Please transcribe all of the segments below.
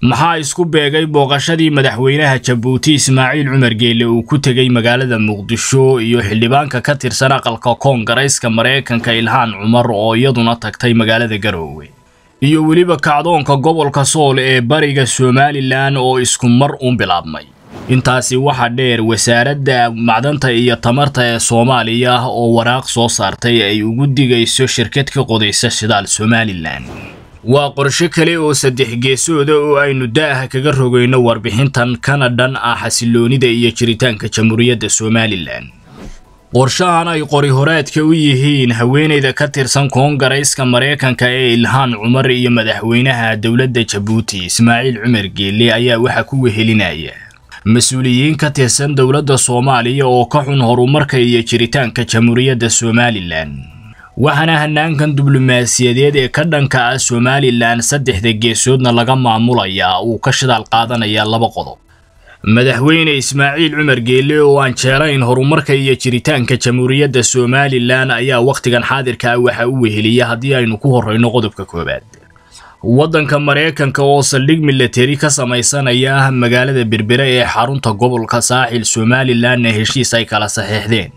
maxaa isku beegay booqashadii madaxweynaha jabuuti ismaaciil cumar geelle uu ku tegey magaalada muqdisho iyo xildhibaanka ka tirsan aqalka koongareyska maraykanka ilhaan cumar oo iyaduna tagtay magaalada garoowe iyo weliba kacdoonka gobolka sool ee bariga somalilan oo isku mar u bilaabmay intaasi waxaa dheer wasaaradda macdanta iyo tamarta ee soomaaliya oo waraaq soo saartay ay ugu digayso shirkadka qodaysa shidaal somalilan waa qorsho kale oo saddex geesooda ah oo aynu da'aha kaga rogayno warbixintan kana ah xasiloonida iyo jiritaanka jamhuuriyadda somalilan qorshahan ay qori horaadka u yihiin haweenayda ka tirsan koongarayska maraykanka ee ilhaan cumar iyo madaxweynaha dowladda jabuuti ismaaciil cumar geelle ayaa waxa ku wehelinaya mas-uuliyiin ka tirsan dowladda soomaaliya oo ka xun horumarka iyo jiritaanka jamhuuriyadda somalilan waxaana hannaankan diblomaasiyadeed ee ka dhanka ah somalilan saddexda geesoodna laga maamulayaa uu ka shidaal qaadanaya laba qodob madaxweyne ismaaciil cumar geelle oo aan jeelayn horumarka iyo jiritaanka jamhuuriyadda somalilan ayaa wakhtigan xaadirka ah waxaa u weheliya haddii aynu ku horrayno qodobka koowaad waddanka maraykanka oo saldhig milateri ka samaysanaya magaalada berbere ee xarunta gobolka saaxil somalilanna heshiis ay kala saxeexdeen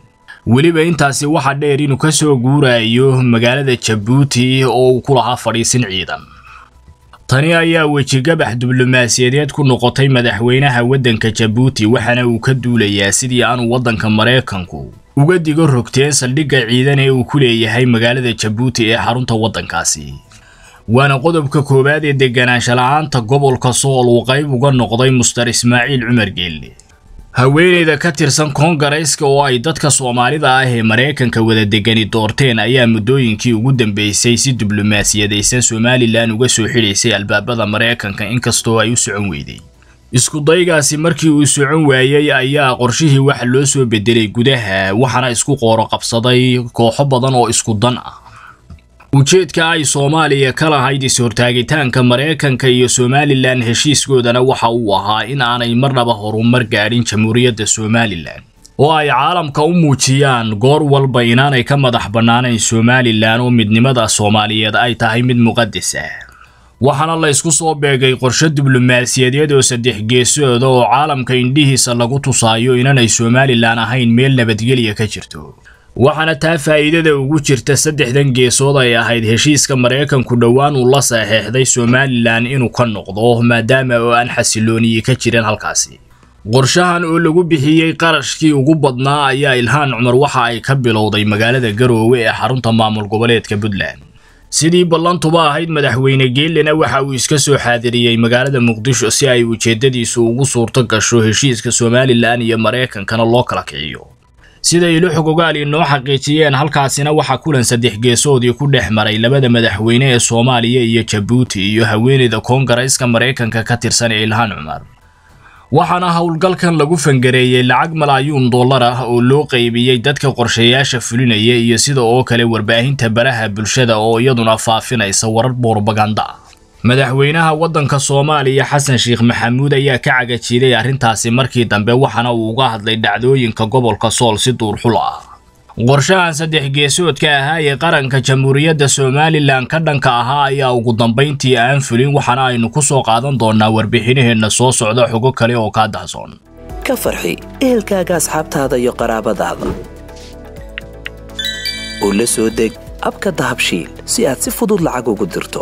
weliba intaasi waxaa dheer inuu ka soo guurayo magaalada jabuuti oo uu ku lahaa fadhiisin ciidan tani ayaa wejigabax diblomaasiyadeed ku noqotay madaxweynaha waddanka jabuuti waxaana uu ka duulayaa sidii aanu waddanka maraykanku uga digo rogteen saldhigga ciidan ee uu ku leeyahay magaalada jabuuti ee xarunta waddankaasi waana qodobka koowaad ee deganaansha la'aanta gobolka sool uu qayb uga noqday mustar ismaaciil cumar geelle haweeneyda ka tirsan koongareyska oo ay dadka soomaalida ah ee maraykanka wada degani doorteen ayaa muddooyinkii ugu dambeysay si diblomaasiyadaysan somalilan uga soo xidhaysay albaabada maraykanka inkastoo ay u socon weyday iskudaygaasi markii uu socon waayey ayaa qorshihii wax loo soo bedelay gudaha waxaana isku qooro qabsaday kooxo badan oo isku dan ah ujeedka ay soomaaliya ka lahayd is-hortaagitaanka maraykanka iyo somalilan heshiiskoodana waxa uu ahaa in aanay marnaba horumar gaadhin jamhuuriyadda somalilan oo ay caalamka u muujiyaan goor walba inaanay ka madax bannaanayn somalilan oo midnimada soomaaliyeed ay tahay mid muqadas waxaana laysku soo beegay qorsho diblomaasiyadeed oo saddex geesooda oo caalamka indhihiisa lagu tusaayo inanay somalilan ahayn meel nabadgelya ka jirto waxaana taa faa'iidada ugu jirta saddexdan geesood ay ahayd heshiiska maraykanku dhowaan uu la saxeexday somalilan inuu ka noqdo maadaama oo aan xasilooniyey ka jirin halkaasi qorshahan oo lagu bixiyey qarashkii ugu badnaa ayaa ilhaan cumar waxa ay ka bilowday magaalada garoowe ee xarunta maamul goboleedka puntland sidii ballantuba ahayd madaxweyne geelena waxa uu iska soo xaadiriyey magaalada muqdisho si ay ujeeddadiisu ugu suurto gasho heshiiska somalilan iyo maraykankana loo kala kiciyo siday ilo ogaal inoo xaqiijiyeen halkaasina waxaa kulan saddex geesoodii ku dhex maray labada madaxweyne ee soomaaliya iyo jabuuti iyo haweeneyda koongareyska maraykanka ka tirsan ilhaan cumar waxaana howlgalkan lagu fangareeyey lacag malaayuun dollar ah oo loo qaybiyey dadka qorshayaasha fulinaya iyo sida oo kale warbaahinta baraha bulshada oo iyaduna faafinaysa warar borbaganda ah madaxweynaha waddanka soomaaliya xasan sheikh maxamuud ayaa ka cagajiiday arrintaasi markii dambe waxaana uu uga hadlay dhacdooyinka gobolka sool si duurxul ah qorshahan saddex geesoodka ahaa ee qaranka jamhuuriyadda somalilan ka dhanka ahaa ayaa ugu dambayntii aan fulin waxaana aynu ku soo qaadan doonnaa warbixinaheenna soo socda xogo kale oo kaa dahsoon ka farxi ehelkaaga asxaabtaada iyo qaraabadaada oo la soo deg abka dahabshiil si aad si fudud lacag ugu dirto